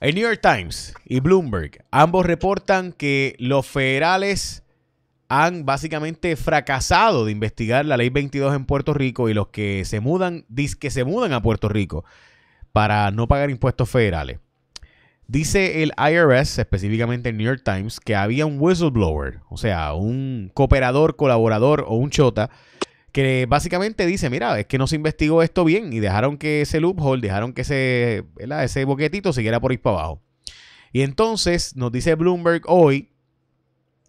El New York Times y Bloomberg ambos reportan que los federales han básicamente fracasado de investigar la ley 22 en Puerto Rico y los que se mudan, que se mudan a Puerto Rico para no pagar impuestos federales. Dice el IRS, específicamente el New York Times, que había un whistleblower, o sea, un cooperador, colaborador o un chota que básicamente dice, mira, es que no se investigó esto bien y dejaron que ese loophole, dejaron que ese, ese boquetito siguiera por ahí para abajo. Y entonces nos dice Bloomberg hoy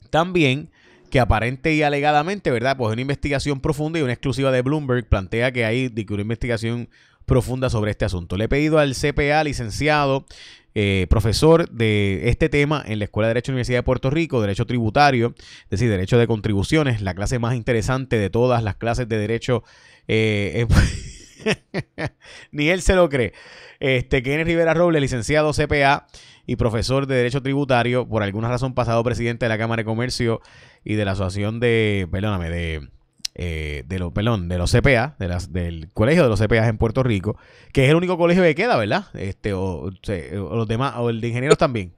también que aparente y alegadamente, ¿verdad? Pues una investigación profunda y una exclusiva de Bloomberg plantea que hay una investigación profunda sobre este asunto. Le he pedido al CPA, licenciado eh, profesor de este tema en la Escuela de Derecho de la Universidad de Puerto Rico, Derecho Tributario, es decir, Derecho de Contribuciones, la clase más interesante de todas las clases de Derecho. Eh, ni él se lo cree. Este, Kenneth Rivera Robles, licenciado CPA y profesor de Derecho Tributario, por alguna razón pasado presidente de la Cámara de Comercio y de la Asociación de, perdóname, de eh, de los, perdón, de los CPA, de las, del colegio de los CPA en Puerto Rico, que es el único colegio que queda, ¿verdad? Este, o, los demás, o el de ingenieros también.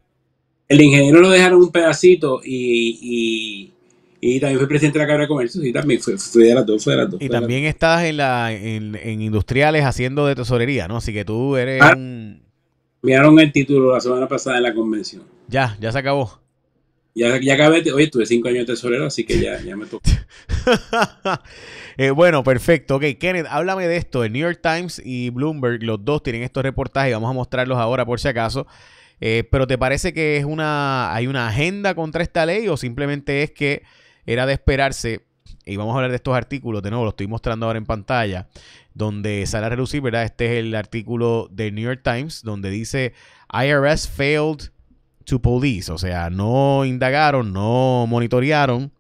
El ingeniero lo dejaron un pedacito y, también fui presidente de la Cámara de Comercio, y también fui, de las dos, Y también estás en, la, en, industriales haciendo de tesorería, ¿no? Así que tú eres ah. Miraron el título la semana pasada en la convención. Ya, ya se acabó. Ya, ya acabé, oye, tuve cinco años de tesorero, así que ya, ya me tocó. Eh, bueno, perfecto. Ok, Kenneth, háblame de esto. El New York Times y Bloomberg, los dos tienen estos reportajes. Vamos a mostrarlos ahora por si acaso. Eh, pero ¿te parece que es una, hay una agenda contra esta ley o simplemente es que era de esperarse? Y vamos a hablar de estos artículos, de nuevo, lo estoy mostrando ahora en pantalla, donde sale a relucir, ¿verdad? Este es el artículo del New York Times, donde dice IRS failed to police, o sea, no indagaron, no monitorearon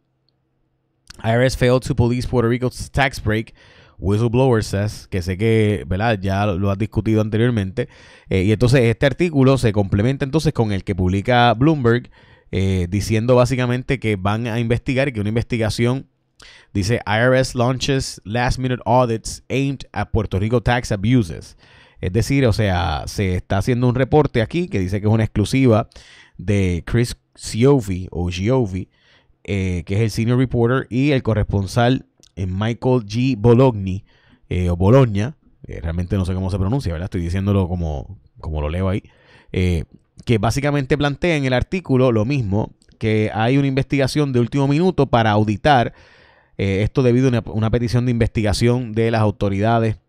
IRS failed to police Puerto Rico's tax break. Whistleblower says, que sé que ¿verdad? ya lo, ha discutido anteriormente. Eh, y entonces este artículo se complementa entonces con el que publica Bloomberg, eh, diciendo básicamente que van a investigar y que una investigación dice IRS launches last minute audits aimed at Puerto Rico tax abuses. Es decir, o sea, se está haciendo un reporte aquí que dice que es una exclusiva de Chris Ciovi o Giovi eh, que es el senior reporter, y el corresponsal eh, Michael G. Bologna, eh, o Bologna, realmente no sé cómo se pronuncia, ¿verdad? Estoy diciéndolo como, como lo leo ahí, que básicamente plantea en el artículo lo mismo, que hay una investigación de último minuto para auditar esto debido a una, petición de investigación de las autoridades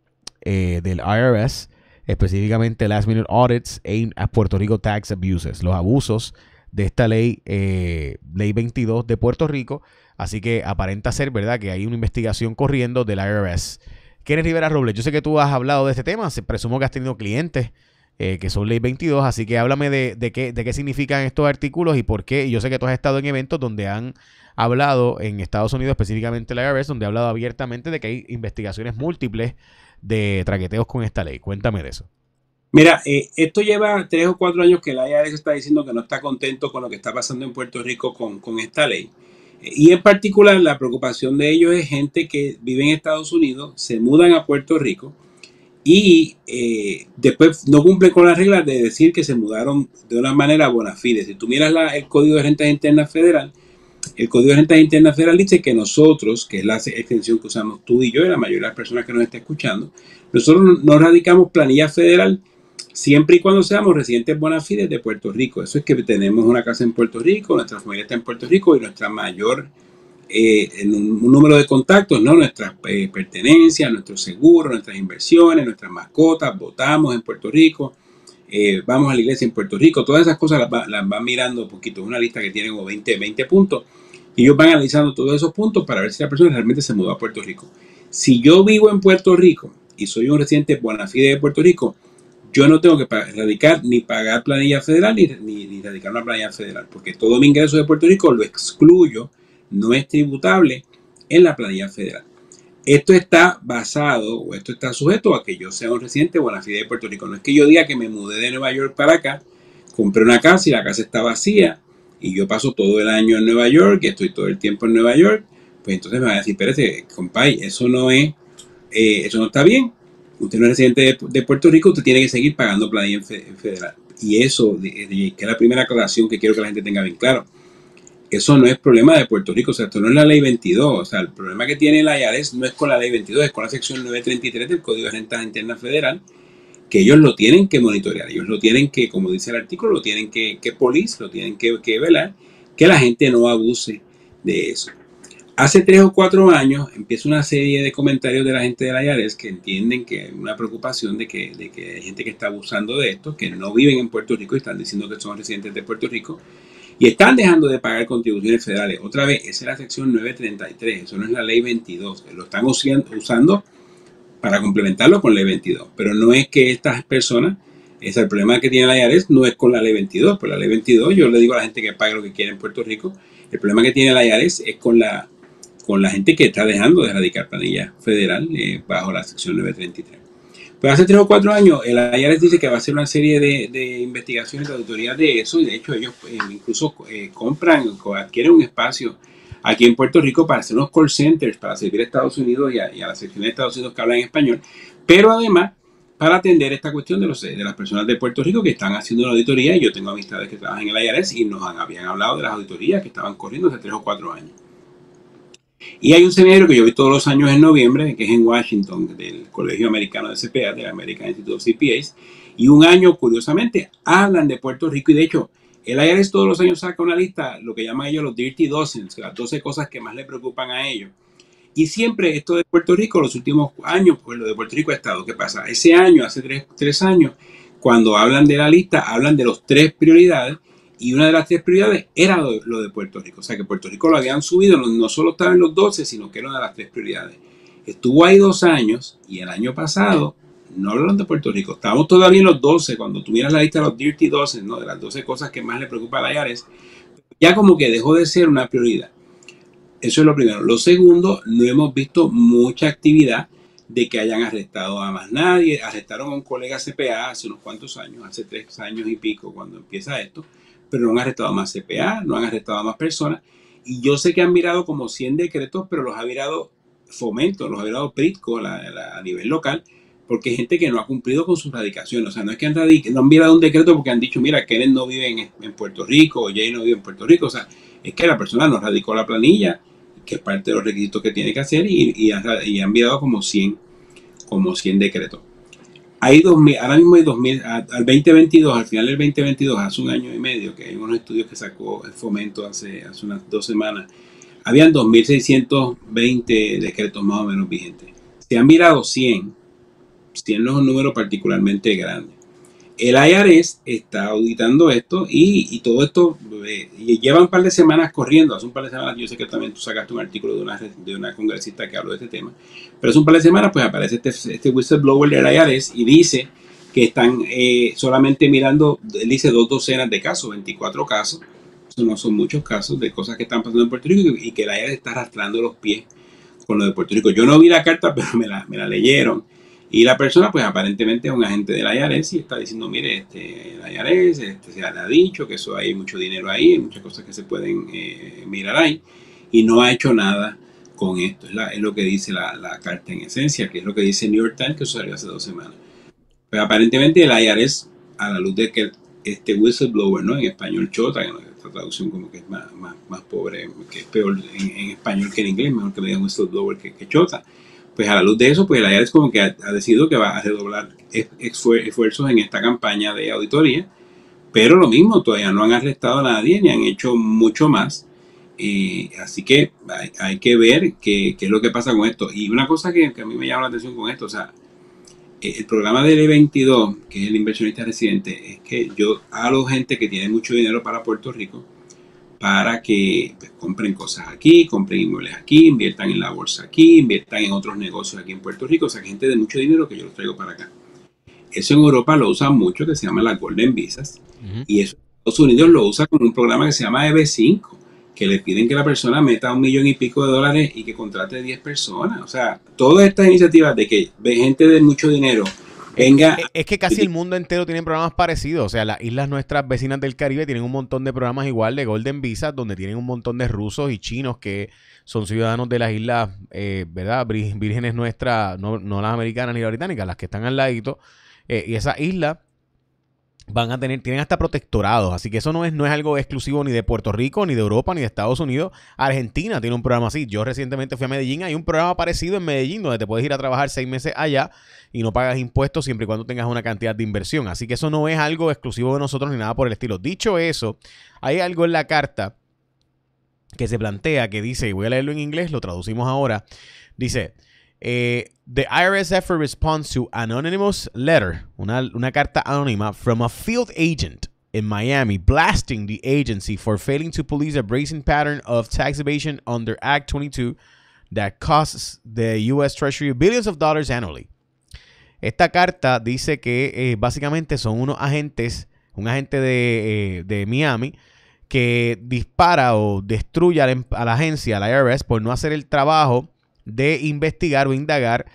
del IRS, específicamente Last Minute Audits aimed at Puerto Rico Tax Abuses, los abusos de esta ley, eh, ley 22 de Puerto Rico. Así que aparenta ser, ¿verdad?, que hay una investigación corriendo del IRS. es Rivera Robles, yo sé que tú has hablado de este tema, se presumo que has tenido clientes eh, que son ley 22, así que háblame de, de, qué, de qué significan estos artículos y por qué. Yo sé que tú has estado en eventos donde han hablado, en Estados Unidos específicamente la IRS, donde ha hablado abiertamente de que hay investigaciones múltiples de traqueteos con esta ley. Cuéntame de eso. Mira, eh, esto lleva tres o cuatro años que la IARES está diciendo que no está contento con lo que está pasando en Puerto Rico con, esta ley. Eh, y en particular la preocupación de ellos es gente que vive en Estados Unidos, se mudan a Puerto Rico y eh, después no cumplen con las reglas de decir que se mudaron de una manera bona fide. Si tú miras el Código de Rentas Internas Federal, el Código de Rentas Internas Federal dice que nosotros, que es la extensión que usamos tú y yo y la mayoría de las personas que nos está escuchando, nosotros no radicamos planilla federal siempre y cuando seamos residentes bona de Puerto Rico. Eso es que tenemos una casa en Puerto Rico, nuestra familia está en Puerto Rico y nuestra mayor eh, un, número de contactos, ¿no? Nuestras eh, pertenencias, nuestro seguro, nuestras inversiones, nuestras mascotas, votamos en Puerto Rico, eh, vamos a la iglesia en Puerto Rico, todas esas cosas las, van mirando un poquito, una lista que tiene como 20, 20 puntos, y ellos van analizando todos esos puntos para ver si la persona realmente se mudó a Puerto Rico. Si yo vivo en Puerto Rico y soy un residente bona fide de Puerto Rico, yo no tengo que radicar ni pagar planilla federal ni, radicar una planilla federal, porque todo mi ingreso de Puerto Rico lo excluyo, no es tributable en la planilla federal. Esto está basado o esto está sujeto a que yo sea un residente o fide de Puerto Rico. No es que yo diga que me mudé de Nueva York para acá, compré una casa y la casa está vacía y yo paso todo el año en Nueva York y estoy todo el tiempo en Nueva York. Pues entonces me van a decir, espérate, compay, eso no es, eh, eso no está bien usted no es residente de, Puerto Rico, usted tiene que seguir pagando planilla federal. Y eso, que es la primera aclaración que quiero que la gente tenga bien claro. Eso no es problema de Puerto Rico, o sea, esto no es la ley 22, o sea, el problema que tiene la IARES no es con la ley 22, es con la sección 933 del Código de Rentas Internas Federal, que ellos lo tienen que monitorear, ellos lo tienen que, como dice el artículo, lo tienen que, que polis, lo tienen que velar, que la gente no abuse de eso. Hace tres o cuatro años empieza una serie de comentarios de la gente de la IARES que entienden que hay una preocupación de que, hay gente que está abusando de esto, que no viven en Puerto Rico y están diciendo que son residentes de Puerto Rico y están dejando de pagar contribuciones federales. Otra vez, esa es la sección 933, eso no es la ley 22, lo están usando para complementarlo con la ley 22, pero no es que estas personas, es el problema que tiene la IARES, no es con la ley 22, por pues la ley 22 yo le digo a la gente que pague lo que quiere en Puerto Rico, el problema que tiene la IARES es con la con la gente que está dejando de radicar planilla federal eh, bajo la sección 933. Pues hace tres o cuatro años el IRS dice que va a hacer una serie de, investigaciones, de auditorías de eso, y de hecho ellos pues, incluso eh, compran compran, adquieren un espacio aquí en Puerto Rico para hacer unos call centers, para servir a Estados Unidos y a, la sección de Estados Unidos que habla en español, pero además para atender esta cuestión de, los, de las personas de Puerto Rico que están haciendo una auditoría. Yo tengo amistades que trabajan en el IRS y nos habían hablado de las auditorías que estaban corriendo hace tres o cuatro años. Y hay un seminario que yo vi todos los años en noviembre, que es en Washington, del Colegio Americano de CPA, del American Institute of CPAs. Y un año, curiosamente, hablan de Puerto Rico. Y de hecho, el IRS todos los años saca una lista, lo que llaman ellos los Dirty Dozens, las 12 cosas que más le preocupan a ellos. Y siempre esto de Puerto Rico, los últimos años, pues lo de Puerto Rico ha estado. ¿Qué pasa? Ese año, hace tres, tres años, cuando hablan de la lista, hablan de los tres prioridades y una de las tres prioridades era lo, de Puerto Rico. O sea que Puerto Rico lo habían subido, no, solo estaba en los 12, sino que era una de las tres prioridades. Estuvo ahí dos años y el año pasado no hablaron de Puerto Rico. Estábamos todavía en los 12, cuando tuvieras la lista de los Dirty 12, ¿no? de las 12 cosas que más le preocupa a la IARES, ya como que dejó de ser una prioridad. Eso es lo primero. Lo segundo, no hemos visto mucha actividad de que hayan arrestado a más nadie. Arrestaron a un colega CPA hace unos cuantos años, hace tres años y pico, cuando empieza esto pero no han arrestado más CPA, no han arrestado más personas. Y yo sé que han mirado como 100 decretos, pero los ha mirado Fomento, los ha mirado PRITCO a nivel local, porque hay gente que no ha cumplido con su radicación. O sea, no es que han, no han mirado un decreto porque han dicho, mira, Kenneth no vive en, Puerto Rico o Jay no vive en Puerto Rico. O sea, es que la persona no radicó la planilla, que es parte de los requisitos que tiene que hacer, y, han mirado como 100, como 100 decretos. Hay ahora mismo hay 2000, al 2022, al final del 2022, hace un año y medio, que hay unos estudios que sacó el fomento hace, hace unas dos semanas, habían 2.620 decretos más o menos vigentes. Se han mirado 100, 100 no es un número particularmente grande. El IRS está auditando esto y, todo esto eh, lleva un par de semanas corriendo. Hace un par de semanas, yo sé que también tú sacaste un artículo de una, de una congresista que habló de este tema, pero hace un par de semanas, pues aparece este, este whistleblower del IRS y dice que están eh, solamente mirando, él dice dos docenas de casos, 24 casos, no son muchos casos de cosas que están pasando en Puerto Rico y que el IRS está arrastrando los pies con lo de Puerto Rico. Yo no vi la carta, pero me la, me la leyeron y la persona, pues aparentemente es un agente de la e y está diciendo, mire, este, la e este, se le ha dicho que eso hay mucho dinero ahí, hay muchas cosas que se pueden eh, mirar ahí, y no ha hecho nada con esto. Es, lo que dice la, la, carta en esencia, que es lo que dice New York Times, que eso salió hace dos semanas. Pero pues, aparentemente el IARES, a la luz de que este whistleblower, ¿no? En español chota, que esta traducción como que es más, más, pobre, que es peor en, español que en inglés, mejor que le digan whistleblower que chota pues a la luz de eso, pues el es como que ha, decidido que va a redoblar esfuerzos en esta campaña de auditoría, pero lo mismo, todavía no han arrestado a nadie ni han hecho mucho más. Eh, así que hay, que ver qué, es lo que pasa con esto. Y una cosa que, a mí me llama la atención con esto, o sea, eh, el programa del E22, que es el inversionista residente, es que yo a gente que tiene mucho dinero para Puerto Rico, para que pues, compren cosas aquí, compren inmuebles aquí, inviertan en la bolsa aquí, inviertan en otros negocios aquí en Puerto Rico. O sea, gente de mucho dinero que yo los traigo para acá. Eso en Europa lo usan mucho, que se llama las Golden Visas. Y eso en Estados Unidos lo usa con un programa que se llama EB5, que le piden que la persona meta un millón y pico de dólares y que contrate 10 personas. O sea, todas estas iniciativas de que gente de mucho dinero es que casi el mundo entero tiene programas parecidos. O sea, las islas nuestras vecinas del Caribe tienen un montón de programas igual de Golden Visa, donde tienen un montón de rusos y chinos que son ciudadanos de las islas, eh, ¿verdad? Vírgenes nuestras, no, no, las americanas ni las británicas, las que están al ladito. Eh, y esa isla van a tener, tienen hasta protectorados, así que eso no es, no es algo exclusivo ni de Puerto Rico, ni de Europa, ni de Estados Unidos. Argentina tiene un programa así. Yo recientemente fui a Medellín, hay un programa parecido en Medellín donde te puedes ir a trabajar seis meses allá y no pagas impuestos siempre y cuando tengas una cantidad de inversión. Así que eso no es algo exclusivo de nosotros ni nada por el estilo. Dicho eso, hay algo en la carta que se plantea que dice, y voy a leerlo en inglés, lo traducimos ahora, dice... Eh, the IRS effort responds to anonymous letter, una, carta anónima, from a field agent in Miami, blasting the agency for failing to police a brazen pattern of tax evasion under Act 22 that costs the U.S. Treasury billions of dollars annually. Esta carta dice que eh, básicamente son unos agentes, un agente de, eh, de Miami, que dispara o destruye a la, em, a la agencia, a la IRS, por no hacer el trabajo de investigar o indagar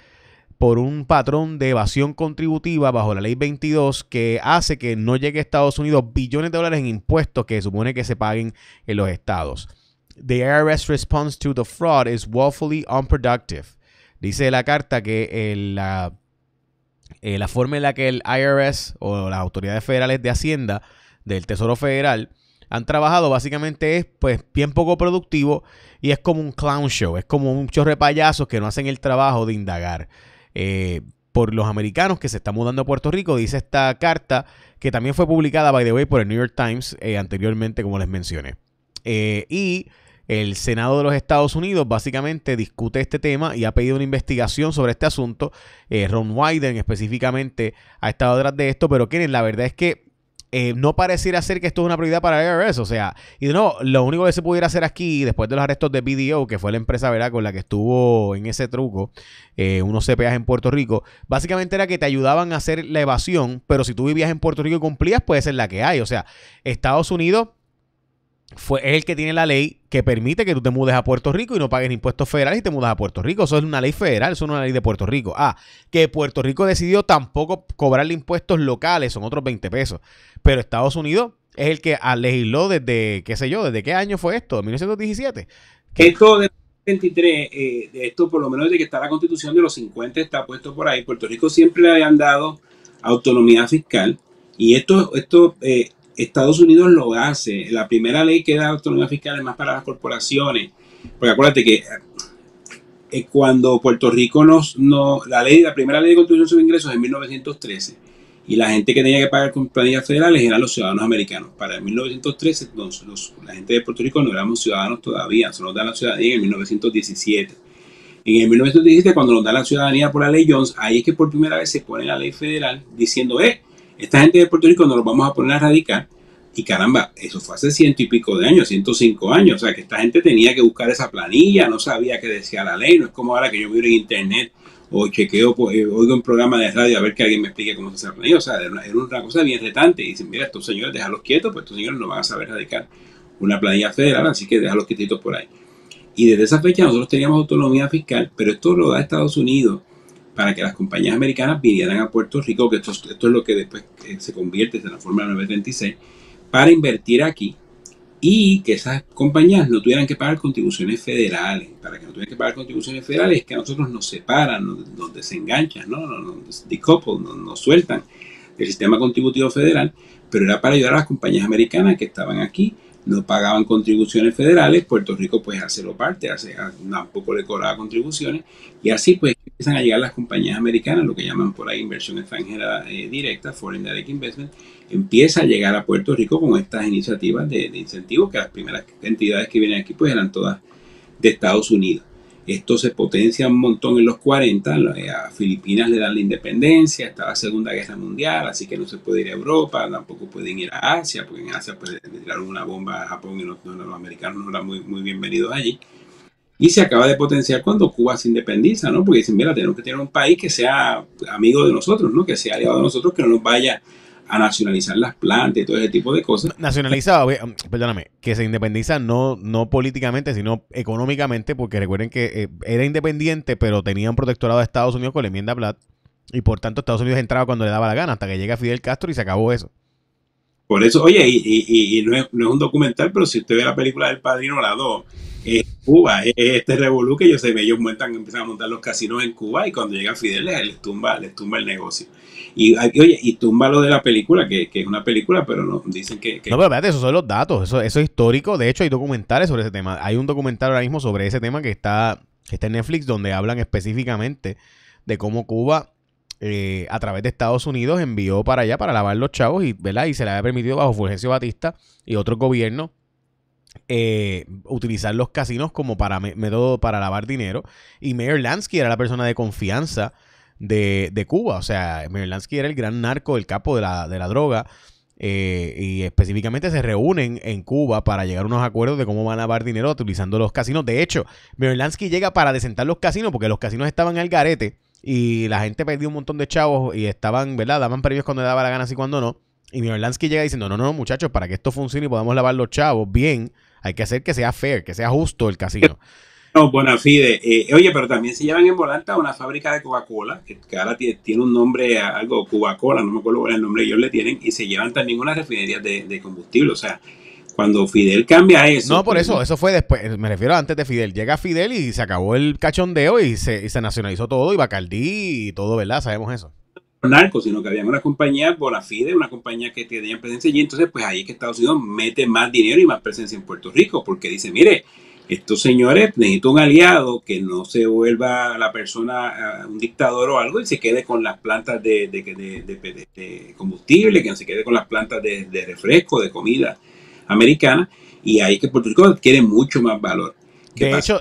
por un patrón de evasión contributiva bajo la ley 22 que hace que no llegue a Estados Unidos billones de dólares en impuestos que supone que se paguen en los estados. The IRS response to the fraud is woefully unproductive. Dice la carta que eh, la, eh, la forma en la que el IRS o las autoridades federales de Hacienda del Tesoro Federal han trabajado básicamente es pues bien poco productivo y es como un clown show, es como un chorre payasos que no hacen el trabajo de indagar. Eh, por los americanos que se están mudando a Puerto Rico, dice esta carta que también fue publicada, by the way, por el New York Times eh, anteriormente, como les mencioné. Eh, y el Senado de los Estados Unidos básicamente discute este tema y ha pedido una investigación sobre este asunto. Ron Wyden específicamente ha estado detrás de esto, pero Kenneth, la verdad es que eh, no pareciera ser que esto es una prioridad para el IRS. O sea, y no, lo único que se pudiera hacer aquí, después de los arrestos de BDO, que fue la empresa ¿verdad? con la que estuvo en ese truco, eh, unos CPAs en Puerto Rico, básicamente era que te ayudaban a hacer la evasión, pero si tú vivías en Puerto Rico y cumplías, puede ser la que hay. O sea, Estados Unidos fue, es el que tiene la ley que permite que tú te mudes a Puerto Rico y no pagues impuestos federales y te mudas a Puerto Rico. Eso es una ley federal, eso no es una ley de Puerto Rico. Ah, que Puerto Rico decidió tampoco cobrarle impuestos locales, son otros 20 pesos. Pero Estados Unidos es el que legisló desde, qué sé yo, desde qué año fue esto, 1917. que Esto de 23, eh, esto por lo menos desde que está la constitución de los 50 está puesto por ahí. Puerto Rico siempre le habían dado autonomía fiscal y esto, esto eh, Estados Unidos lo hace. La primera ley que da autonomía fiscal es más para las corporaciones. Porque acuérdate que eh, cuando Puerto Rico nos, no, la ley, la primera ley de contribución sobre ingresos es en 1913. Y la gente que tenía que pagar con planillas federales eran los ciudadanos americanos. Para 1913, entonces, la gente de Puerto Rico no éramos ciudadanos todavía, solo nos dan la ciudadanía en 1917. En el 1917, cuando nos dan la ciudadanía por la ley Jones, ahí es que por primera vez se pone la ley federal diciendo, eh, esta gente de Puerto Rico nos lo vamos a poner a radicar. Y caramba, eso fue hace ciento y pico de años, 105 años. O sea, que esta gente tenía que buscar esa planilla, no sabía qué decía la ley. No es como ahora que yo miro en internet o chequeo, pues, eh, oigo un programa de radio a ver que alguien me explique cómo se hace la planilla. O sea, era una, cosa bien retante. Y dicen, mira, estos señores, déjalos quietos, pues estos señores no van a saber radicar una planilla federal, así que déjalos quietitos por ahí. Y desde esa fecha nosotros teníamos autonomía fiscal, pero esto lo da Estados Unidos para que las compañías americanas vinieran a Puerto Rico, que esto, es lo que después eh, se convierte, en la Fórmula 936, para invertir aquí y que esas compañías no tuvieran que pagar contribuciones federales. Para que no tuvieran que pagar contribuciones federales que a nosotros nos separan, nos, desenganchan, ¿no? nos, nos, sueltan del sistema contributivo federal, pero era para ayudar a las compañías americanas que estaban aquí no pagaban contribuciones federales, Puerto Rico pues hace lo parte, hace, tampoco le cobraba contribuciones y así pues empiezan a llegar las compañías americanas, lo que llaman por ahí inversión extranjera eh, directa, Foreign Direct Investment, empieza a llegar a Puerto Rico con estas iniciativas de, de incentivos que las primeras entidades que vienen aquí pues eran todas de Estados Unidos. Esto se potencia un montón en los 40. Eh, a Filipinas le dan la independencia, está la Segunda Guerra Mundial, así que no se puede ir a Europa, tampoco pueden ir a Asia, porque en Asia pues, le una bomba a Japón y los, americanos no eran muy, muy bienvenidos allí. Y se acaba de potenciar cuando Cuba se independiza, ¿no? Porque dicen, mira, tenemos que tener un país que sea amigo de nosotros, ¿no? Que sea aliado de nosotros, que no nos vaya a nacionalizar las plantas y todo ese tipo de cosas. nacionalizado, um, perdóname, que se independiza no, no políticamente, sino económicamente, porque recuerden que eh, era independiente, pero tenía un protectorado de Estados Unidos con la enmienda Platt, y por tanto Estados Unidos entraba cuando le daba la gana, hasta que llega Fidel Castro y se acabó eso. Por eso, oye, y, no, es, un documental, pero si usted ve la película del Padrino, la 2, es Cuba, es este revolú que ellos, ellos montan, empiezan a montar los casinos en Cuba y cuando llega Fidel les tumba, les tumba el negocio. Y, oye, y tumba lo de la película, que, es una película, pero no dicen que, No, pero espérate, esos son los datos, eso, eso es histórico. De hecho, hay documentales sobre ese tema. Hay un documental ahora mismo sobre ese tema que está, que está en Netflix, donde hablan específicamente de cómo Cuba eh, a través de Estados Unidos envió para allá para lavar los chavos y, y se le había permitido bajo Fulgencio Batista y otro gobierno, eh, utilizar los casinos como para método para lavar dinero y Mayor Lansky era la persona de confianza de, de Cuba. O sea, Merlansky era el gran narco, el capo de la, de la droga. Eh, y específicamente se reúnen en Cuba para llegar a unos acuerdos de cómo van a lavar dinero utilizando los casinos. De hecho, Merlansky llega para desentar los casinos porque los casinos estaban al garete y la gente perdió un montón de chavos y estaban, ¿verdad? Daban premios cuando daba la gana y cuando no. Y Merlansky llega diciendo, no, no, no, muchachos, para que esto funcione y podamos lavar los chavos bien, hay que hacer que sea fair, que sea justo el casino. Bonafide. Eh, oye, pero también se llevan en volanta una fábrica de Coca-Cola, que, cada ahora tiene, un nombre, algo, Coca-Cola, no me acuerdo cuál el nombre, ellos le tienen, y se llevan también unas refinerías de, combustible. O sea, cuando Fidel cambia eso. No, por pues, eso, eso fue después, me refiero a antes de Fidel. Llega Fidel y se acabó el cachondeo y se, nacionalizó todo, y Bacardí y todo, ¿verdad? Sabemos eso narcos, sino que había una compañía Bonafide, una compañía que tenía presencia y entonces pues ahí es que Estados Unidos mete más dinero y más presencia en Puerto Rico, porque dice, mire, estos señores necesitan un aliado que no se vuelva la persona eh, un dictador o algo y se quede con las plantas de, combustible, que no se quede con las plantas de, refresco, de comida americana. Y ahí que Puerto Rico adquiere mucho más valor. De hecho,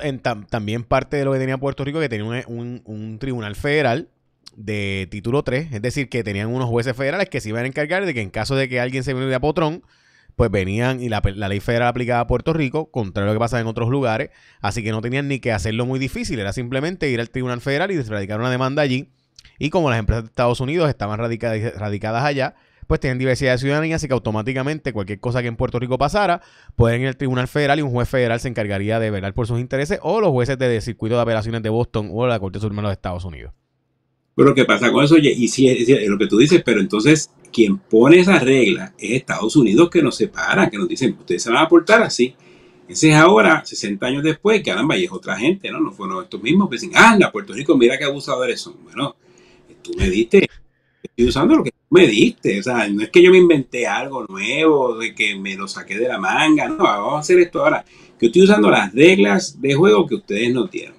también parte de lo que tenía Puerto Rico, que tenía un, tribunal federal de título 3, es decir, que tenían unos jueces federales que se iban a encargar de que en caso de que alguien se viniera a Potrón, pues venían y la, ley federal aplicada a Puerto Rico, contrario a lo que pasa en otros lugares, así que no tenían ni que hacerlo muy difícil, era simplemente ir al Tribunal Federal y desradicar una demanda allí. Y como las empresas de Estados Unidos estaban radicadas allá, pues tienen diversidad de ciudadanía, así que automáticamente cualquier cosa que en Puerto Rico pasara, pueden ir al Tribunal Federal y un juez federal se encargaría de velar por sus intereses o los jueces de Circuito de Apelaciones de Boston o la Corte Suprema de los Estados Unidos. Pero lo que pasa con eso? Oye, y si es, lo que tú dices, pero entonces quien pone esa regla es Estados Unidos que nos separa, que nos dicen, ustedes se van a aportar así. Ese es ahora, 60 años después, que caramba, y es otra gente, ¿no? No fueron estos mismos que dicen, anda, ah, Puerto Rico, mira qué abusadores son. Bueno, tú me diste, estoy usando lo que tú me diste. O sea, no es que yo me inventé algo nuevo, de que me lo saqué de la manga, no, vamos a hacer esto ahora. Que estoy usando las reglas de juego que ustedes no tienen.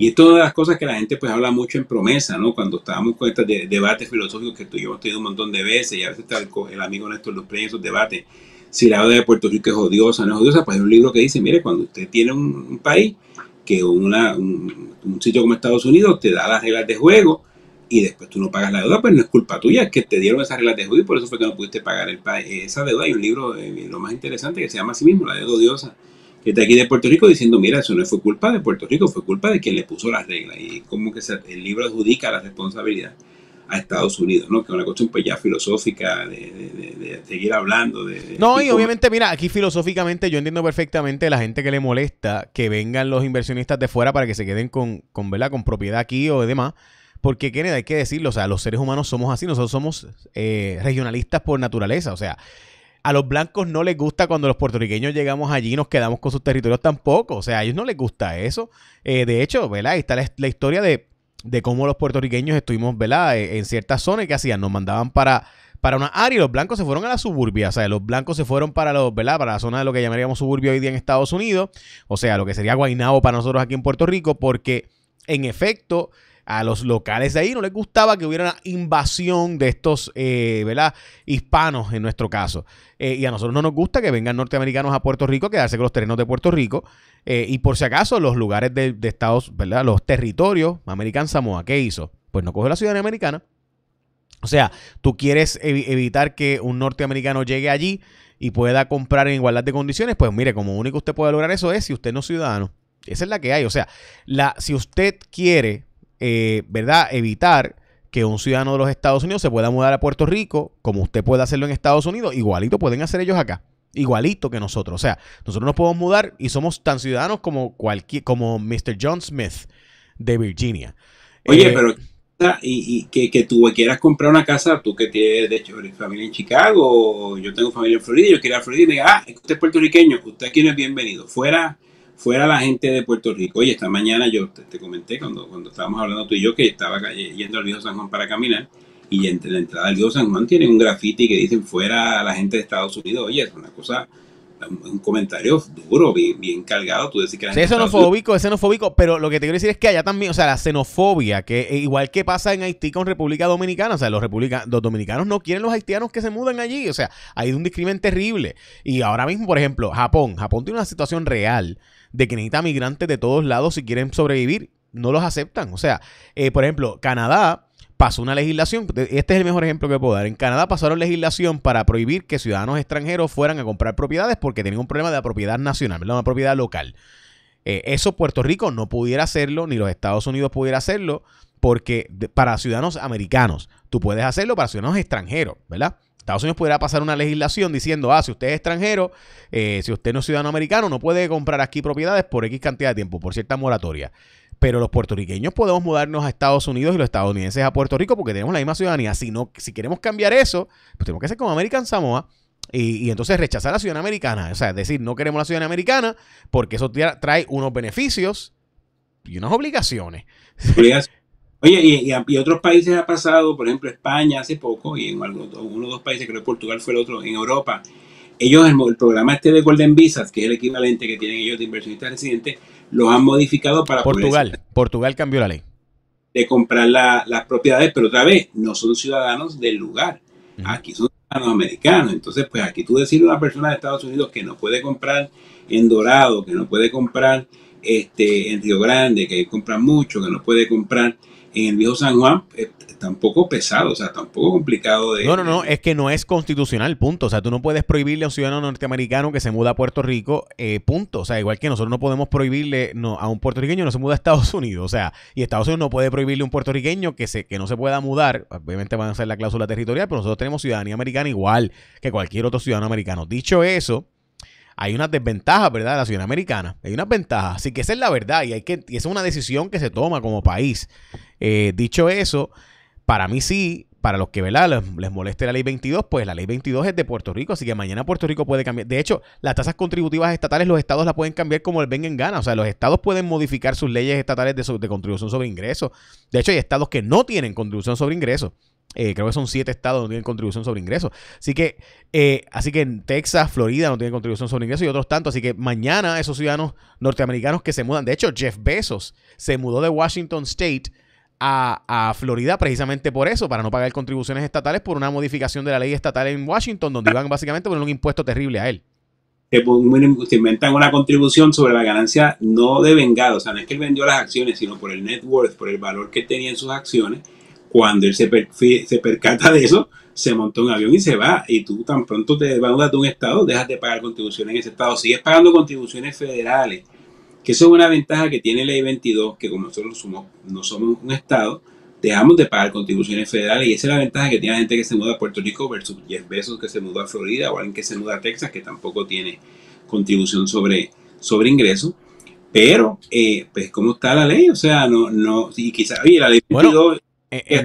Y esto es una de las cosas que la gente pues habla mucho en promesa, ¿no? Cuando estábamos con estos de, debates filosóficos que yo hemos tenido un montón de veces y a veces está el, amigo Néstor López en esos debates, si la deuda de Puerto Rico es odiosa, no es odiosa, pues hay un libro que dice, mire, cuando usted tiene un, país que una, un, sitio como Estados Unidos te da las reglas de juego y después tú no pagas la deuda, pues no es culpa tuya, que te dieron esas reglas de juego y por eso fue que no pudiste pagar el, esa deuda. Hay un libro, eh, lo más interesante, que se llama así mismo, La deuda odiosa que está aquí de Puerto Rico diciendo, mira, eso no fue culpa de Puerto Rico, fue culpa de quien le puso las reglas. Y como que el libro adjudica la responsabilidad a Estados Unidos, ¿no? Que es una cuestión pues ya filosófica, de, de, seguir hablando. De, no, y obviamente, mira, aquí filosóficamente yo entiendo perfectamente la gente que le molesta que vengan los inversionistas de fuera para que se queden con, con, con propiedad aquí o demás. Porque, Kennedy, hay que decirlo, o sea, los seres humanos somos así, nosotros somos eh, regionalistas por naturaleza, o sea, a los blancos no les gusta cuando los puertorriqueños llegamos allí y nos quedamos con sus territorios tampoco. O sea, a ellos no les gusta eso. Eh, de hecho, ¿verdad? Ahí está la, historia de, cómo los puertorriqueños estuvimos, ¿verdad? Eh, en ciertas zonas que hacían, nos mandaban para, para una área y los blancos se fueron a la suburbia. O sea, los blancos se fueron para los, ¿verdad? Para la zona de lo que llamaríamos suburbia hoy día en Estados Unidos. O sea, lo que sería Guainabo para nosotros aquí en Puerto Rico, porque en efecto a los locales de ahí no les gustaba que hubiera una invasión de estos, eh, ¿verdad? Hispanos en nuestro caso. Eh, y a nosotros no nos gusta que vengan norteamericanos a Puerto Rico a quedarse con los terrenos de Puerto Rico. Eh, y por si acaso, los lugares de, Estados, ¿verdad? Los territorios, American Samoa, ¿qué hizo? Pues no coge la ciudadanía americana. O sea, tú quieres evitar que un norteamericano llegue allí y pueda comprar en igualdad de condiciones. Pues mire, como único usted puede lograr eso es si usted no es ciudadano. Esa es la que hay. O sea, la, si usted quiere eh, ¿verdad? Evitar que un ciudadano de los Estados Unidos se pueda mudar a Puerto Rico, como usted puede hacerlo en Estados Unidos, igualito pueden hacer ellos acá. Igualito que nosotros. O sea, nosotros nos podemos mudar y somos tan ciudadanos como cualquier, como Mr. John Smith de Virginia. Oye, eh, pero y, que, que, tú quieras comprar una casa, tú que tienes, de hecho, familia en Chicago, yo tengo familia en Florida, yo quiero ir a Florida y me diga, ah, usted es puertorriqueño, usted aquí no es bienvenido. Fuera, fuera la gente de Puerto Rico. Oye, esta mañana yo te, comenté cuando, cuando estábamos hablando tú y yo que estaba eh, yendo al viejo San Juan para caminar y entre la entrada del viejo San Juan tiene un graffiti que dicen fuera la gente de Estados Unidos. Oye, es una cosa un comentario duro, bien, cargado. Tú decís que es xenofóbico, es xenofóbico, pero lo que te quiero decir es que allá también, o sea, la xenofobia, que eh, igual que pasa en Haití con República Dominicana, o sea, los, dominicanos no quieren los haitianos que se mudan allí, o sea, hay un discrimen terrible. Y ahora mismo, por ejemplo, Japón, Japón tiene una situación real de que necesita migrantes de todos lados si quieren sobrevivir, no los aceptan. O sea, eh, por ejemplo, Canadá pasó una legislación, este es el mejor ejemplo que puedo dar, en Canadá pasaron legislación para prohibir que ciudadanos extranjeros fueran a comprar propiedades porque tenían un problema de la propiedad nacional, ¿verdad? una propiedad local. Eh, eso Puerto Rico no pudiera hacerlo, ni los Estados Unidos pudiera hacerlo, porque para ciudadanos americanos, tú puedes hacerlo para ciudadanos extranjeros, ¿verdad? Estados Unidos pudiera pasar una legislación diciendo, ah, si usted es extranjero, eh, si usted no es ciudadano americano, no puede comprar aquí propiedades por X cantidad de tiempo, por cierta moratoria pero los puertorriqueños podemos mudarnos a Estados Unidos y los estadounidenses a Puerto Rico porque tenemos la misma ciudadanía. Si, no, si queremos cambiar eso, pues tenemos que hacer como American Samoa y, entonces rechazar la ciudadanía americana. O sea, es decir, no queremos la ciudadanía americana porque eso trae unos beneficios y unas obligaciones. Oye, y, otros países ha pasado, por ejemplo, España hace poco, y en uno o dos países, creo que Portugal fue el otro, en Europa, ellos, el, el, programa este de Golden Visas, que es el equivalente que tienen ellos de inversionistas residentes, los han modificado para... Portugal, Portugal cambió la ley. De comprar las propiedades, pero otra vez, no son ciudadanos del lugar. Aquí son ciudadanos americanos. Entonces, pues aquí tú decirle a una persona de Estados Unidos que no puede comprar en Dorado, que no puede comprar este, en Río Grande, que compra mucho, que no puede comprar en el viejo San Juan eh, tampoco pesado, o sea, tampoco complicado de... No, no, no, es que no es constitucional, punto. O sea, tú no puedes prohibirle a un ciudadano norteamericano que se muda a Puerto Rico, eh, punto. O sea, igual que nosotros no podemos prohibirle no, a un puertorriqueño no se muda a Estados Unidos, o sea, y Estados Unidos no puede prohibirle a un puertorriqueño que, se, que no se pueda mudar, obviamente van a ser la cláusula territorial, pero nosotros tenemos ciudadanía americana igual que cualquier otro ciudadano americano. Dicho eso, hay unas desventajas, ¿verdad?, de la ciudad americana. Hay unas ventajas. Así que esa es la verdad y, hay que, y es una decisión que se toma como país. Eh, dicho eso, para mí sí, para los que Les, moleste la ley 22, pues la ley 22 es de Puerto Rico, así que mañana Puerto Rico puede cambiar. De hecho, las tasas contributivas estatales los estados las pueden cambiar como el ven en gana. O sea, los estados pueden modificar sus leyes estatales de, de contribución sobre ingresos. De hecho, hay estados que no tienen contribución sobre ingresos. Eh, creo que son siete estados donde tienen contribución sobre ingresos. Así que, eh, así que en Texas, Florida no tienen contribución sobre ingresos y otros tantos. Así que mañana esos ciudadanos norteamericanos que se mudan. De hecho, Jeff Bezos se mudó de Washington State a, a, Florida precisamente por eso, para no pagar contribuciones estatales por una modificación de la ley estatal en Washington, donde iban básicamente a un impuesto terrible a él. se inventan una contribución sobre la ganancia no de vengado, o sea, no es que él vendió las acciones, sino por el net worth, por el valor que tenía en sus acciones cuando él se, percata de eso, se monta un avión y se va. Y tú tan pronto te vas de un estado, dejas de pagar contribuciones en ese estado. Sigues pagando contribuciones federales, que eso es una ventaja que tiene la ley 22, que como nosotros no somos, un estado, dejamos de pagar contribuciones federales y esa es la ventaja que tiene la gente que se muda a Puerto Rico versus 10 Bezos que se muda a Florida o alguien que se muda a Texas que tampoco tiene contribución sobre, sobre ingresos. Pero, eh, pues, ¿cómo está la ley? O sea, no, no, y quizás, oye, la ley 22, eh, eh,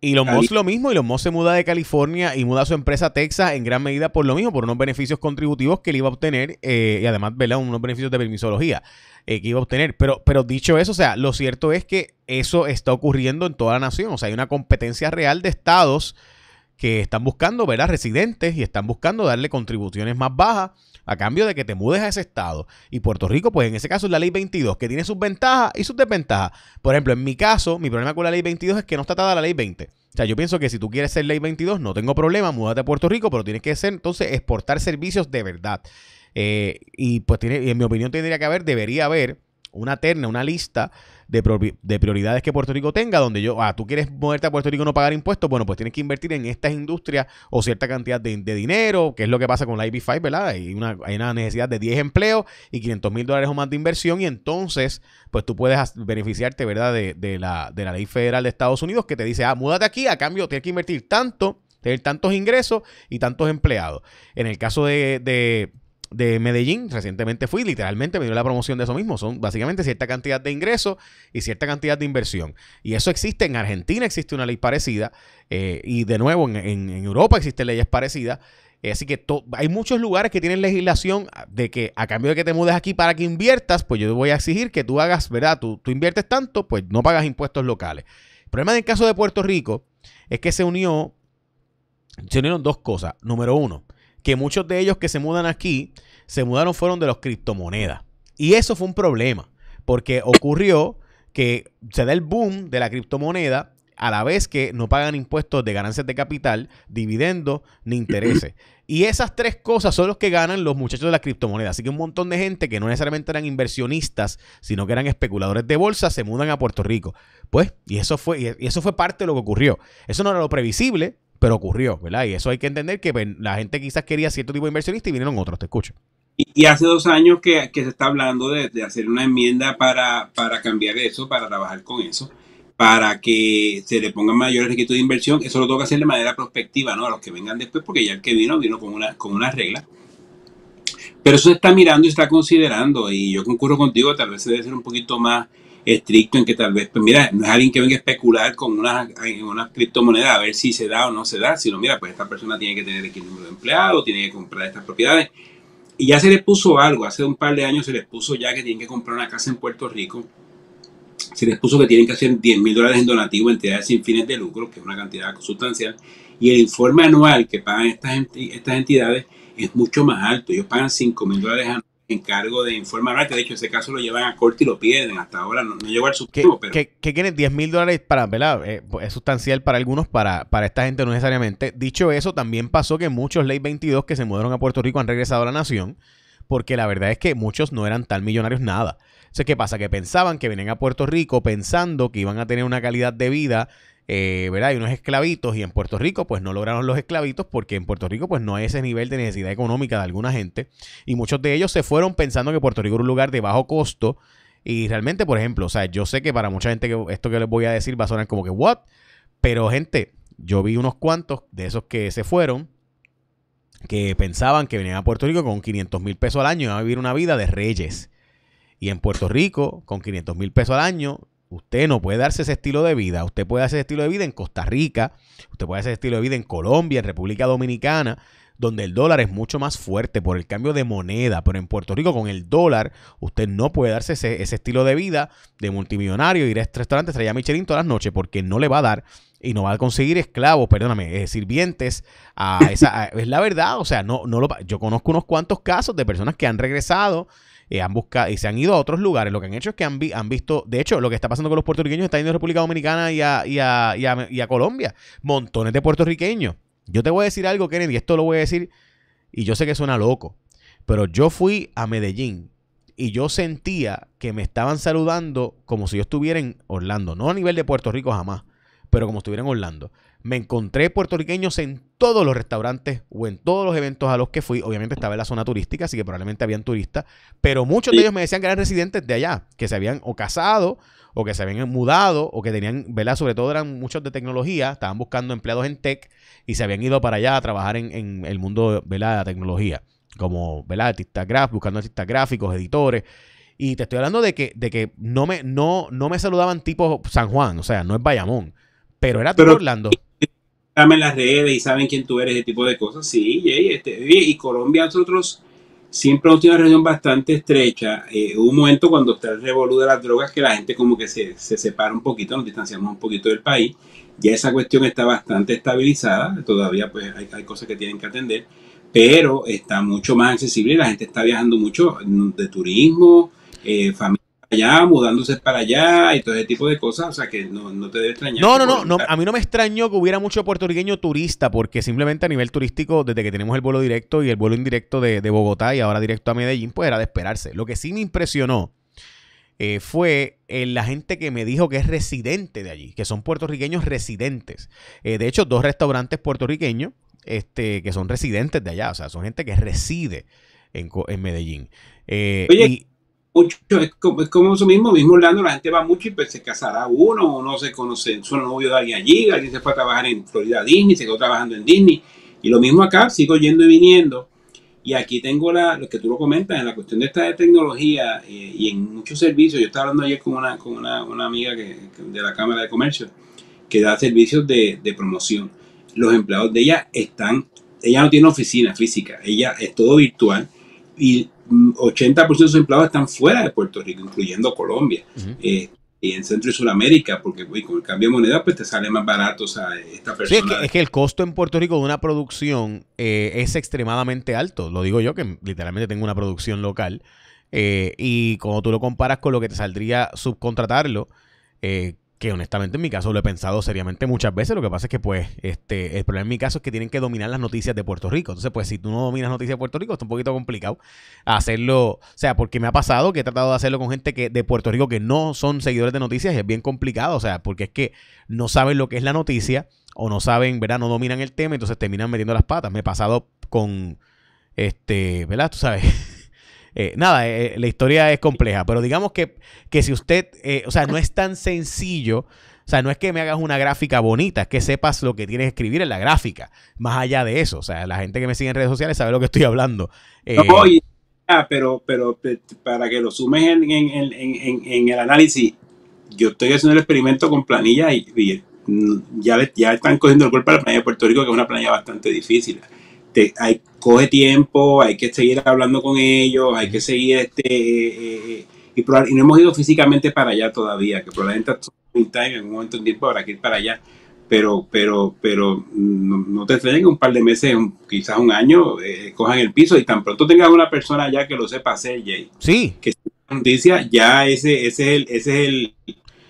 y los Moss lo mismo, y los Moss se muda de California y muda a su empresa a Texas en gran medida por lo mismo, por unos beneficios contributivos que él iba a obtener eh, y además, ¿verdad? Unos beneficios de permisología que iba a obtener. Pero, pero dicho eso, o sea, lo cierto es que eso está ocurriendo en toda la nación. O sea, hay una competencia real de estados que están buscando, ver a Residentes y están buscando darle contribuciones más bajas a cambio de que te mudes a ese estado. Y Puerto Rico, pues en ese caso es la ley 22, que tiene sus ventajas y sus desventajas. Por ejemplo, en mi caso, mi problema con la ley 22 es que no está dada la ley 20. O sea, yo pienso que si tú quieres ser ley 22, no tengo problema, múdate a Puerto Rico, pero tienes que ser entonces exportar servicios de verdad. Eh, y pues tiene, y en mi opinión tendría que haber, debería haber una terna, una lista de, prioridades que Puerto Rico tenga, donde yo, ah, tú quieres moverte a Puerto Rico y no pagar impuestos, bueno, pues tienes que invertir en estas industrias o cierta cantidad de, dinero, que es lo que pasa con la IP5, ¿verdad? Hay una, necesidad de 10 empleos y 500 mil dólares o más de inversión y entonces, pues tú puedes beneficiarte, ¿verdad? De, de, la, de la ley federal de Estados Unidos que te dice, ah, múdate aquí, a cambio tienes que invertir tanto, tener tantos ingresos y tantos empleados. En el caso de de Medellín. Recientemente fui, literalmente me dio la promoción de eso mismo. Son básicamente cierta cantidad de ingresos y cierta cantidad de inversión. Y eso existe en Argentina, existe una ley parecida. Eh, y de nuevo, en, Europa existen leyes parecidas. Eh, así que hay muchos lugares que tienen legislación ah, de que a cambio de que te mudes aquí para que inviertas, pues yo voy a exigir que tú hagas, ¿verdad? Tú, tú inviertes tanto, pues no pagas impuestos locales. El problema del caso de Puerto Rico es que se unió, se unieron dos cosas. Número uno, que muchos de ellos que se mudan aquí, se mudaron fueron de los criptomonedas. Y eso fue un problema, porque ocurrió que se da el boom de la criptomoneda a la vez que no pagan impuestos de ganancias de capital, dividendos ni intereses. Y esas tres cosas son los que ganan los muchachos de las criptomonedas. Así que un montón de gente que no necesariamente eran inversionistas, sino que eran especuladores de bolsa, se mudan a Puerto Rico. Pues, y eso fue, y eso fue parte de lo que ocurrió. Eso no era lo previsible, pero ocurrió, ¿verdad? Y eso hay que entender que pues, la gente quizás quería cierto tipo de inversionista y vinieron otros, te escucho. Y, hace dos años que, se está hablando de, hacer una enmienda para, cambiar eso, para trabajar con eso, para que se le pongan mayores requisitos de inversión. Eso lo tengo que hacer de manera prospectiva, ¿no? A los que vengan después, porque ya el que vino, vino con una, con una regla. Pero eso se está mirando y está considerando, y yo concurro contigo, tal vez se debe ser un poquito más estricto en que tal vez, pues mira, no es alguien que venga a especular con una criptomoneda a ver si se da o no se da, sino mira, pues esta persona tiene que tener el número de empleados, tiene que comprar estas propiedades. Y ya se les puso algo, hace un par de años se les puso ya que tienen que comprar una casa en Puerto Rico, se les puso que tienen que hacer 10 mil dólares en donativo, entidades sin fines de lucro, que es una cantidad sustancial, y el informe anual que pagan estas, estas entidades es mucho más alto, ellos pagan 5 mil dólares anuales encargo de informar, que de hecho ese caso lo llevan a corte y lo pierden, hasta ahora no, no llegó al Supremo. Que, pero... quieren 10 mil dólares para, ¿verdad? Eh, pues, es sustancial para algunos, para, para esta gente no necesariamente. Dicho eso, también pasó que muchos Ley 22 que se mudaron a Puerto Rico han regresado a la nación, porque la verdad es que muchos no eran tan millonarios nada. sé ¿qué pasa? Que pensaban que venían a Puerto Rico pensando que iban a tener una calidad de vida eh, ¿verdad? Hay unos esclavitos y en Puerto Rico pues no lograron los esclavitos porque en Puerto Rico pues no hay ese nivel de necesidad económica de alguna gente y muchos de ellos se fueron pensando que Puerto Rico era un lugar de bajo costo y realmente, por ejemplo, o sea, yo sé que para mucha gente que esto que les voy a decir va a sonar como que what, pero gente, yo vi unos cuantos de esos que se fueron que pensaban que venían a Puerto Rico con 500 mil pesos al año y iban a vivir una vida de reyes. Y en Puerto Rico, con 500 mil pesos al año, Usted no puede darse ese estilo de vida. Usted puede hacer ese estilo de vida en Costa Rica, usted puede hacer ese estilo de vida en Colombia, en República Dominicana, donde el dólar es mucho más fuerte por el cambio de moneda. Pero en Puerto Rico, con el dólar, usted no puede darse ese, estilo de vida de multimillonario, ir a este restaurante, a Michelin todas las noches, porque no le va a dar y no va a conseguir esclavos, perdóname, eh, sirvientes. A esa, es la verdad, o sea, no, no lo, yo conozco unos cuantos casos de personas que han regresado eh, y se han ido a otros lugares. Lo que han hecho es que han, visto, de hecho, lo que está pasando con los puertorriqueños está yendo a República Dominicana y a, y, a, y a Colombia. Montones de puertorriqueños. Yo te voy a decir algo, Kennedy, esto lo voy a decir, y yo sé que suena loco, pero yo fui a Medellín y yo sentía que me estaban saludando como si yo estuviera en Orlando, no a nivel de Puerto Rico jamás, pero como estuviera en Orlando. Me encontré puertorriqueños en todos los restaurantes o en todos los eventos a los que fui. Obviamente estaba en la zona turística, así que probablemente habían turistas, pero muchos de ellos me decían que eran residentes de allá, que se habían o casado o que se habían mudado o que tenían, ¿verdad? Sobre todo eran muchos de tecnología, estaban buscando empleados en tech y se habían ido para allá a trabajar en, el mundo, ¿verdad? De la tecnología, como, ¿verdad? Artistas gráficos, buscando artistas gráficos, editores. Y te estoy hablando de que, de que no, me, no, no me saludaban tipo San Juan, o sea, no es Bayamón pero era todo Orlando. Dame las redes y saben quién tú eres, ese tipo de cosas. Sí, este, y, Colombia, nosotros siempre hemos tenido una reunión bastante estrecha. Eh, hubo un momento cuando está el revolú de las drogas que la gente como que se, se, separa un poquito, nos distanciamos un poquito del país. Ya esa cuestión está bastante estabilizada, todavía pues hay, cosas que tienen que atender, pero está mucho más accesible la gente está viajando mucho mm, de turismo, familia eh, allá, mudándose para allá y todo ese tipo de cosas, o sea que no, te debe extrañar. No, no, no, a mí no me extrañó que hubiera mucho puertorriqueño turista, porque simplemente a nivel turístico, desde que tenemos el vuelo directo y el vuelo indirecto de, Bogotá y ahora directo a Medellín, pues era de esperarse. Lo que sí me impresionó eh, fue eh, la gente que me dijo que es residente de allí, que son puertorriqueños residentes. Eh, de hecho, dos restaurantes puertorriqueños este, que son residentes de allá, o sea, son gente que reside en, Medellín. Oye, es como, es como eso mismo, mismo Orlando, la gente va mucho y pues se casará uno, o no se conoce, su novio de alguien allí, alguien se fue a trabajar en Florida Disney, se quedó trabajando en Disney, y lo mismo acá, sigo yendo y viniendo, y aquí tengo lo que tú lo comentas, en la cuestión de esta tecnología eh, y en muchos servicios, yo estaba hablando ayer con una, con amiga de la Cámara de Comercio, que da servicios de, de promoción, los empleados de ella están, ella no tiene oficina física, ella es todo virtual, y 80% de sus empleados están fuera de Puerto Rico, incluyendo Colombia. Eh, y en Centro y Sudamérica, porque con el cambio de moneda pues te sale más barato o sea, esta persona. es, que, el costo en Puerto Rico de una producción eh, es extremadamente alto, lo digo yo que literalmente tengo una producción local eh, y cuando tú lo comparas con lo que te saldría subcontratarlo, eh, que honestamente en mi caso lo he pensado seriamente muchas veces. Lo que pasa es que, pues, este, el problema en mi caso es que tienen que dominar las noticias de Puerto Rico. Entonces, pues, si tú no dominas noticias de Puerto Rico, está un poquito complicado hacerlo. O sea, porque me ha pasado que he tratado de hacerlo con gente que, de Puerto Rico que no son seguidores de noticias y es bien complicado. O sea, porque es que no saben lo que es la noticia o no saben, ¿verdad? No dominan el tema, entonces terminan metiendo las patas. Me he pasado con, este, ¿verdad? Tú sabes. Eh, nada, eh, eh, la historia es compleja, pero digamos que, si usted, o sea, no es tan sencillo, o sea, no es que me hagas una gráfica bonita, es que sepas lo que tienes que escribir en la gráfica, más allá de eso, o sea, la gente que me sigue en redes sociales sabe lo que estoy hablando. No, ah, pero, pero para que lo sumes en, el análisis, yo estoy haciendo el experimento con planillas y, mm, ya, ya están cogiendo el cuerpo a la planilla de Puerto Rico, que es una planilla bastante difícil. Este, hay, coge tiempo, hay que seguir hablando con ellos, hay que seguir este, eh, eh, eh, y, y, no hemos ido físicamente para allá todavía, que probablemente en un momento en tiempo habrá que ir para allá, pero, pero, pero mm, no, te extrañen un par de meses, quizás un año, cojan el piso y tan pronto tengas una persona allá que lo sepa hacer, Jay. Sí. Que noticia, ya ese, ese es el, ese es el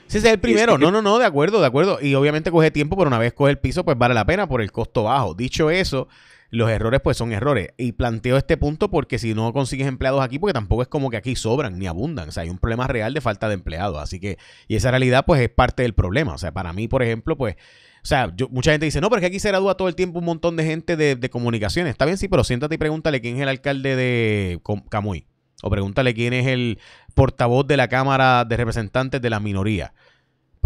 ese es el primero. Este, no, no, no, de acuerdo, de acuerdo. Y obviamente coge tiempo, pero una vez coge el piso, pues vale la pena por el costo bajo. Dicho eso, los errores pues son errores. Y planteo este punto porque si no consigues empleados aquí, porque tampoco es como que aquí sobran ni abundan. O sea, hay un problema real de falta de empleados. Así que, y esa realidad pues es parte del problema. O sea, para mí, por ejemplo, pues, o sea, mucha gente dice, no, pero es que aquí se gradúa todo el tiempo un montón de gente de, de comunicaciones. Está bien, sí, pero siéntate y pregúntale quién es el alcalde de Camuy. O pregúntale quién es el portavoz de la Cámara de Representantes de la minoría.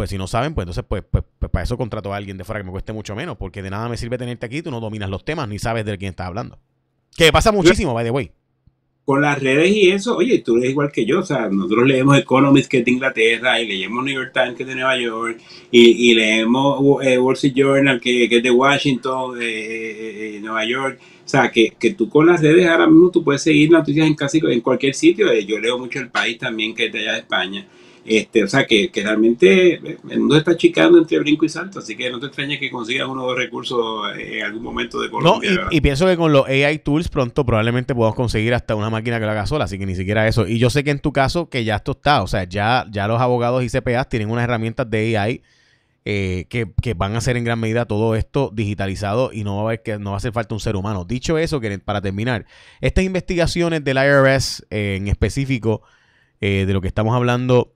Pues si no saben, pues entonces, pues, pues, pues, para eso contrato a alguien de fuera que me cueste mucho menos, porque de nada me sirve tenerte aquí, tú no dominas los temas ni sabes de quién estás hablando. Que pasa muchísimo, by the way. Con las redes y eso, oye, tú eres igual que yo, o sea, nosotros leemos Economist que es de Inglaterra y leemos New York Times que es de Nueva York y, leemos eh, Wall Street Journal que, es de Washington, eh, eh, Nueva York. O sea, que, que, tú con las redes ahora mismo tú puedes seguir noticias en casi en cualquier sitio. Yo leo mucho El País también, que es de allá de España. Este, o sea que, realmente eh, no está chicando entre brinco y salto, así que no te extrañes que consigas uno o dos recursos eh, en algún momento de Colombia. y, pienso que con los AI tools pronto probablemente podamos conseguir hasta una máquina que lo haga sola, así que ni siquiera eso. Y yo sé que en tu caso que ya esto está, o sea, ya, ya los abogados y CPAs tienen unas herramientas de AI eh, que, van a hacer en gran medida todo esto digitalizado y no va a haber que no va a hacer falta un ser humano. Dicho eso, para terminar, estas investigaciones del IRS en específico, de lo que estamos hablando,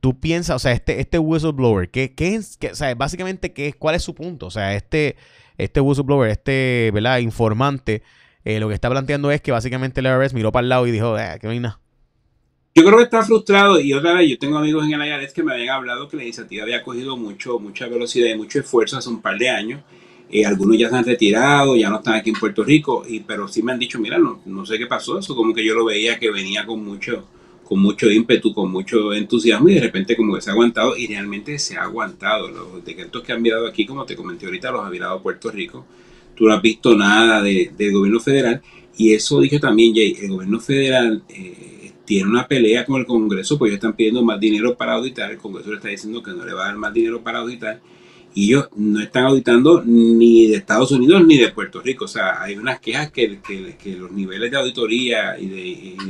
tú piensas, o sea, este, este whistleblower, ¿qué, qué es, o sea, básicamente, ¿qué, ¿cuál es su punto? O sea, este, este whistleblower, este, ¿verdad? Informante, eh, lo que está planteando es que básicamente el IRS miró para el lado y dijo, eh, que vaina! Yo creo que está frustrado y otra vez yo tengo amigos en el IRS que me habían hablado que la iniciativa había cogido mucho, mucha velocidad y mucho esfuerzo hace un par de años. Eh, algunos ya se han retirado, ya no están aquí en Puerto Rico, y, pero sí me han dicho, mira, no, no sé qué pasó, eso como que yo lo veía que venía con mucho, con mucho ímpetu, con mucho entusiasmo y de repente como que se ha aguantado y realmente se ha aguantado. Los decretos que han mirado aquí, como te comenté ahorita, los ha virado Puerto Rico. Tú no has visto nada de, del gobierno federal y eso dije también, Jay, el gobierno federal eh, tiene una pelea con el Congreso, porque ellos están pidiendo más dinero para auditar, el Congreso le está diciendo que no le va a dar más dinero para auditar y ellos no están auditando ni de Estados Unidos ni de Puerto Rico. O sea, hay unas quejas que, los niveles de auditoría y de,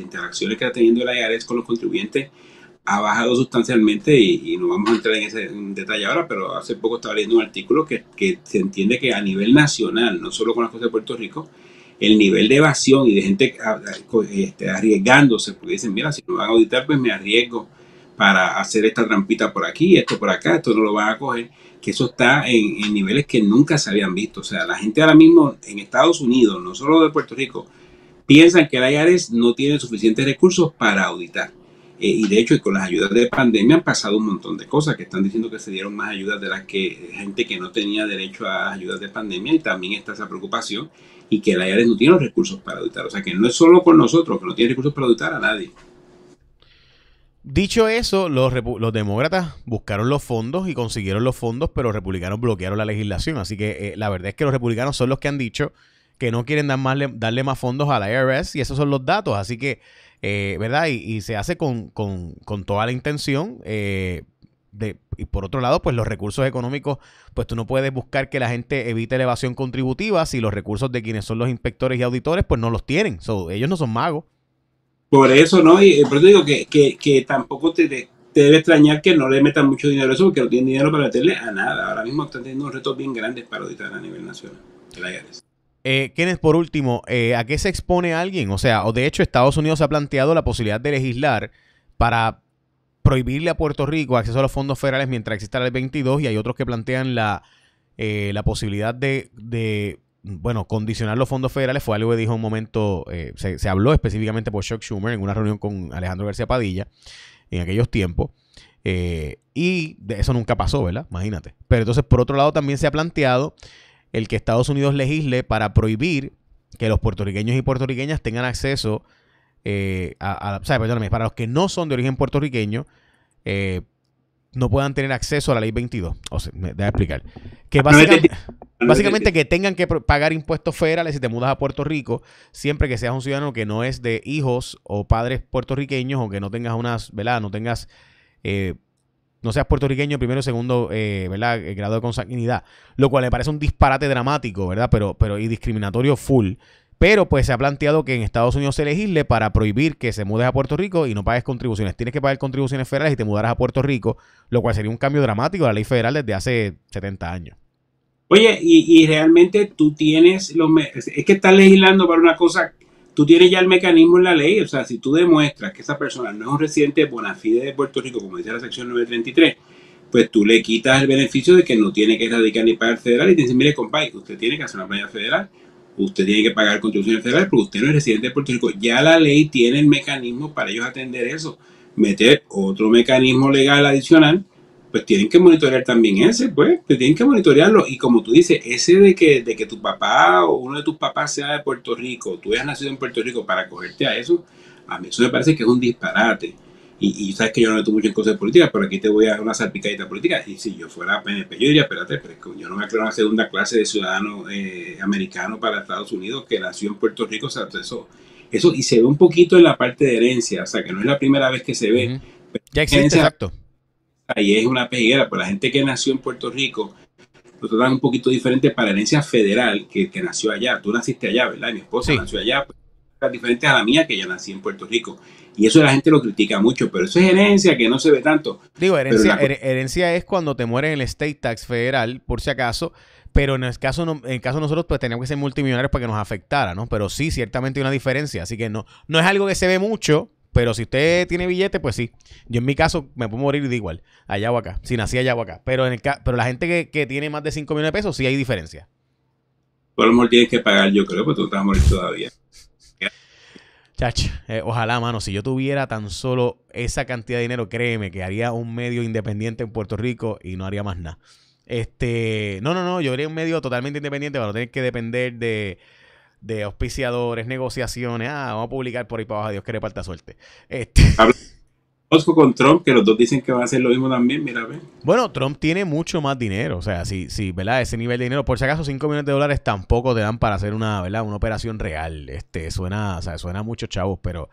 interacciones que está teniendo la IARES con los contribuyentes ha bajado sustancialmente y, no vamos a entrar en ese detalle ahora, pero hace poco estaba leyendo un artículo que, se entiende que a nivel nacional, no solo con las cosas de Puerto Rico, el nivel de evasión y de gente este, arriesgándose, porque dicen, mira, si no van a auditar, pues me arriesgo para hacer esta trampita por aquí, esto por acá, esto no lo van a coger que eso está en, niveles que nunca se habían visto. O sea, la gente ahora mismo en Estados Unidos, no solo de Puerto Rico, piensan que el IARES no tiene suficientes recursos para auditar. Eh, y de hecho, con las ayudas de pandemia han pasado un montón de cosas, que están diciendo que se dieron más ayudas de las que gente que no tenía derecho a ayudas de pandemia y también está esa preocupación y que la IARES no tiene los recursos para auditar. O sea, que no es solo por nosotros, que no tiene recursos para auditar a nadie. Dicho eso, los, demócratas buscaron los fondos y consiguieron los fondos, pero los republicanos bloquearon la legislación. Así que eh, la verdad es que los republicanos son los que han dicho que no quieren dar más, darle más fondos a la IRS y esos son los datos. Así que, eh, ¿verdad? Y, se hace con, con, con toda la intención. Eh, de, y por otro lado, pues los recursos económicos, pues tú no puedes buscar que la gente evite elevación contributiva si los recursos de quienes son los inspectores y auditores, pues no los tienen. ellos no son magos. Por eso, ¿no? Y eh, por eso digo que, tampoco te, debe extrañar que no le metan mucho dinero a eso, porque no tienen dinero para meterle a nada. Ahora mismo están teniendo retos bien grandes para auditar a nivel nacional. Gracias. Eh, por último, eh, ¿a qué se expone alguien? O sea, o de hecho Estados Unidos ha planteado la posibilidad de legislar para prohibirle a Puerto Rico acceso a los fondos federales mientras exista la 22 y hay otros que plantean la, eh, la posibilidad de, de bueno, condicionar los fondos federales fue algo que dijo un momento, eh, se, habló específicamente por Chuck Schumer en una reunión con Alejandro García Padilla en aquellos tiempos. Eh, y de eso nunca pasó, ¿verdad? Imagínate. Pero entonces, por otro lado, también se ha planteado el que Estados Unidos legisle para prohibir que los puertorriqueños y puertorriqueñas tengan acceso eh, a, perdóname, para los que no son de origen puertorriqueño, eh, no puedan tener acceso a la ley 22. O sea, me deja explicar. Que básicamente, que tengan que pagar impuestos federales si te mudas a Puerto Rico, siempre que seas un ciudadano que no es de hijos o padres puertorriqueños o que no tengas unas, ¿verdad? No tengas, eh, no seas puertorriqueño primero, segundo, eh, ¿verdad? Eh, grado de consanguinidad. Lo cual me parece un disparate dramático, ¿verdad? Pero, pero y discriminatorio full. Pero pues se ha planteado que en Estados Unidos se legisle para prohibir que se mudes a Puerto Rico y no pagues contribuciones. Tienes que pagar contribuciones federales y te mudarás a Puerto Rico, lo cual sería un cambio dramático de la ley federal desde hace 70 años. Oye, y, realmente tú tienes los... Es que estás legislando para una cosa... Tú tienes ya el mecanismo en la ley, o sea, si tú demuestras que esa persona no es un residente bona fide de Puerto Rico, como dice la sección 933, pues tú le quitas el beneficio de que no tiene que radicar ni pagar federal y te dice mire, compadre, usted tiene que hacer una playa federal usted tiene que pagar contribuciones federales porque usted no es residente de Puerto Rico. Ya la ley tiene el mecanismo para ellos atender eso. Meter otro mecanismo legal adicional, pues tienen que monitorear también ese, pues, pues, tienen que monitorearlo. Y como tú dices, ese de que, de que tu papá o uno de tus papás sea de Puerto Rico, tú hayas nacido en Puerto Rico para cogerte a eso, a mí eso me parece que es un disparate. Y, sabes que yo no me mucho en cosas de política, pero aquí te voy a dar una salpicadita política. Y si yo fuera PNP, yo diría, espérate, pero yo no me aclaro una segunda clase de ciudadano eh, americano para Estados Unidos que nació en Puerto Rico, se sea, pues eso, y se ve un poquito en la parte de herencia, o sea, que no es la primera vez que se ve. ya existe, exacto. Ahí es una peguera, pero la gente que nació en Puerto Rico lo tratan un poquito diferente para herencia federal que, nació allá. Tú naciste allá, ¿verdad? Mi esposa nació allá. Pues, diferente a la mía, que ya nací en Puerto Rico. Y eso la gente lo critica mucho, pero eso es herencia que no se ve tanto. Digo, herencia, es cuando te en el state tax federal, por si acaso, pero en el caso, en caso nosotros, pues teníamos que ser multimillonarios para que nos afectara, ¿no? Pero sí, ciertamente hay una diferencia, así que no, no es algo que se ve mucho. Pero si usted tiene billete, pues sí. Yo en mi caso me puedo morir de igual, allá o acá, si nací allá o acá. Pero, en el pero la gente que, tiene más de 5 millones de pesos, sí hay diferencia. Por lo mejor tienes que pagar, yo creo, porque tú estás a morir todavía. Chach, eh, ojalá, mano, si yo tuviera tan solo esa cantidad de dinero, créeme que haría un medio independiente en Puerto Rico y no haría más nada. Este, no, no, no, yo haría un medio totalmente independiente para no tener que depender de, auspiciadores, negociaciones. Ah, vamos a publicar por ahí para abajo, Dios que falta suerte. Este conozco con Trump, que los dos dicen que va a hacer lo mismo también, mira, ve. Bueno, Trump tiene mucho más dinero, o sea, sí, sí, ¿verdad? Ese nivel de dinero, por si acaso 5 millones de dólares tampoco te dan para hacer una, ¿verdad? Una operación real, este, suena, o sea, suena mucho chavos, pero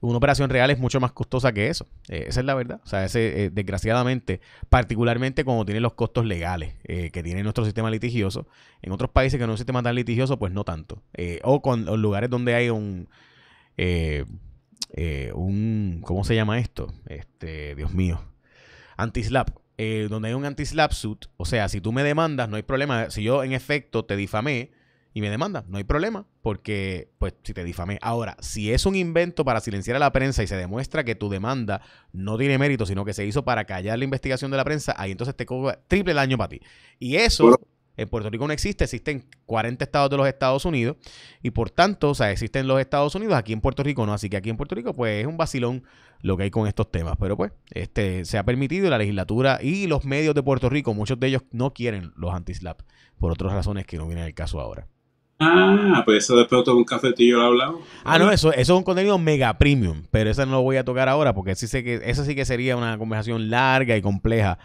una operación real es mucho más costosa que eso, eh, esa es la verdad, o sea, ese, eh, desgraciadamente, particularmente cuando tiene los costos legales eh, que tiene nuestro sistema litigioso, en otros países que no es un sistema tan litigioso, pues no tanto, o con los lugares donde hay un... Eh, un, ¿cómo se llama esto? Este, Dios mío, anti eh, donde hay un anti-slap suit, o sea, si tú me demandas, no hay problema. Si yo en efecto te difamé y me demandas, no hay problema, porque pues si te difamé. Ahora, si es un invento para silenciar a la prensa y se demuestra que tu demanda no tiene mérito, sino que se hizo para callar la investigación de la prensa, ahí entonces te cobra triple daño para ti. Y eso... En Puerto Rico no existe, existen 40 estados de los Estados Unidos y por tanto, o sea, existen los Estados Unidos, aquí en Puerto Rico no, así que aquí en Puerto Rico pues es un vacilón lo que hay con estos temas, pero pues este se ha permitido la legislatura y los medios de Puerto Rico, muchos de ellos no quieren los anti-slap por otras razones que no vienen al caso ahora. Ah, pues eso después tomo un cafetillo lo Ah, no, eso, eso es un contenido mega premium, pero eso no lo voy a tocar ahora porque sí sé que eso sí que sería una conversación larga y compleja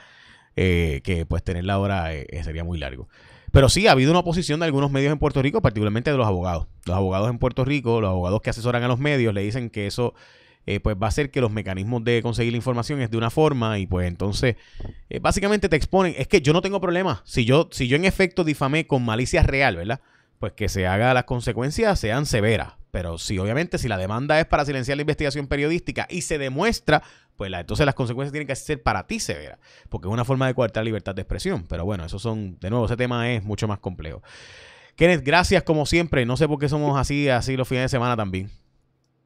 eh, que pues tenerla ahora eh, eh, sería muy largo. Pero sí, ha habido una oposición de algunos medios en Puerto Rico, particularmente de los abogados. Los abogados en Puerto Rico, los abogados que asesoran a los medios, le dicen que eso eh, pues va a ser que los mecanismos de conseguir la información es de una forma y pues entonces básicamente te exponen, es que yo no tengo problema, si yo, si yo en efecto difamé con malicia real, ¿verdad? Pues que se haga las consecuencias sean severas, pero si obviamente si la demanda es para silenciar la investigación periodística y se demuestra pues, entonces las consecuencias tienen que ser para ti severas, porque es una forma de coartar libertad de expresión. Pero bueno, eso son, de nuevo, ese tema es mucho más complejo. Kenneth, gracias como siempre. No sé por qué somos así, así los fines de semana también.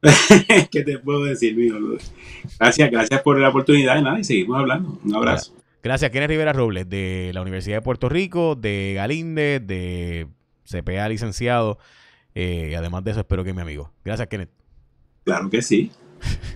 ¿Qué te puedo decir, mi Gracias, gracias por la oportunidad. Nada, y seguimos hablando. Un abrazo. Gracias, Kenneth Rivera Robles, de la Universidad de Puerto Rico, de Galinde, de CPA licenciado. Eh, además de eso, espero que mi amigo. Gracias, Kenneth. Claro que sí.